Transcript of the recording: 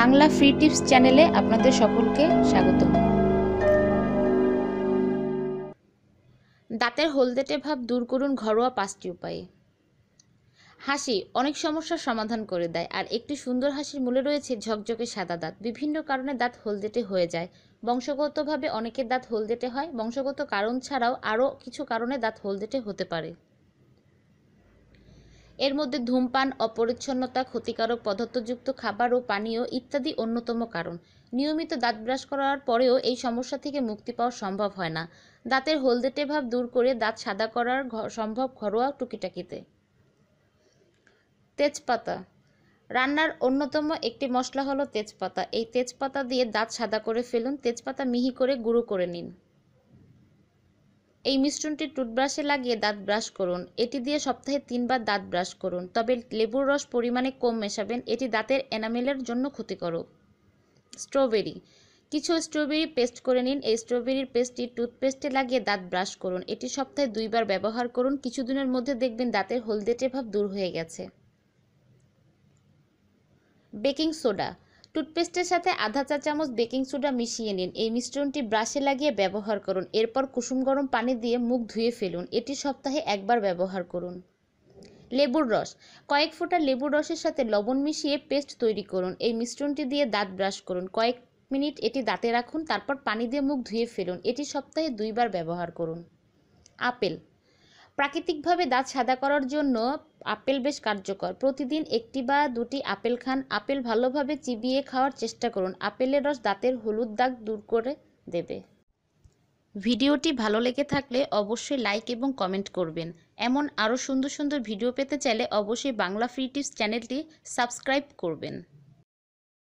Bangla free tips চ্যানেলে আপনাদের সকলকে স্বাগত দাঁতের হলদেটে ভাব দূর করুন ঘরোয়া পাঁচটি উপায়ে হাসি অনেক সমস্যার সমাধান করে দেয় আর একটি সুন্দর হাসির মূলে রয়েছে ঝকঝকে সাদা দাঁত বিভিন্ন কারণে দাঁত হলদেটে হয়ে যায় বংশগতভাবে অনেকের দাঁত হলদেটে হয় বংশগত কারণ ছাড়াও আরও কিছু কারণে দাঁত হলদেটে হতে পারে এর মধ্যে ধূমপান অপরিচ্ছন্নতা ক্ষতিকারক পদার্থযুক্ত খাবার ও পানীয় ইত্যাদি অন্যতম কারণ নিয়মিত দাঁত ব্রাশ করার পরেও এই সমস্যা থেকে মুক্তি পাওয়া সম্ভব হয় না দাঁতের হলদেটে ভাব দূর করে দাঁত সাদা করার সম্ভব ঘরোয়া টুকিটাকিতে তেজপাতা রান্নার অন্যতম একটি মশলা হলো তেজপাতা এই তেজপাতা দিয়ে দাঁত সাদা করে ফেলুন তেজপাতা মিহি করে গুঁড়ো করে নিন এই মিশ্রণটি টুথব্রাশে লাগিয়ে দাঁত ব্রাশ করুন এটি দিয়ে সপ্তাহে তিনবার দাঁত ব্রাশ করুন তবে লেবুর রস পরিমাণে কম মেশাবেন এটি দাঁতের এনামেলের জন্য ক্ষতিকারক স্ট্রবেরি কিছু স্ট্রবেরি পেস্ট করে নিন এই স্ট্রবেরির পেস্টটি টুথপেস্টে লাগিয়ে দাঁত ব্রাশ করুন এটি সপ্তাহে দুইবার ব্যবহার করুন কিছুদিনের মধ্যে দেখবেন দাঁতের হলদেটে ভাব দূর হয়ে গেছে বেকিং সোডা টুথপেস্টের সাথে আধা চা চামচ বেকিং সোডা মিশিয়ে নিন এই মিশ্রণটি ব্রাশে লাগিয়ে ব্যবহার করুন এরপর কুসুম গরম পানি দিয়ে মুখ ধুয়ে ফেলুন এটি সপ্তাহে একবার ব্যবহার করুন লেবুর রস কয়েক ফোঁটা লেবুর রসের সাথে লবণ মিশিয়ে পেস্ট তৈরি করুন এই মিশ্রণটি দিয়ে দাঁত ব্রাশ করুন কয়েক মিনিট এটি দাঁতে রাখুন তারপর পানি দিয়ে মুখ ধুয়ে ফেলুন এটি সপ্তাহে দুইবার ব্যবহার করুন আপেল প্রাকৃতিকভাবে দাঁত সাদা করার জন্য আপেল বেশ কার্যকর প্রতিদিন একটি বা দুটি আপেল খান আপেল ভালোভাবে চিবিয়ে খাওয়ার চেষ্টা করুন আপেলের রস দাঁতের হলুদ দাগ দূর করে দেবে ভিডিওটি ভালো লেগে থাকলে অবশ্যই লাইক এবং কমেন্ট করবেন এমন আরও সুন্দর সুন্দর ভিডিও পেতে চাইলে অবশ্যই বাংলা ফ্রি টিপস চ্যানেলটি সাবস্ক্রাইব করবেন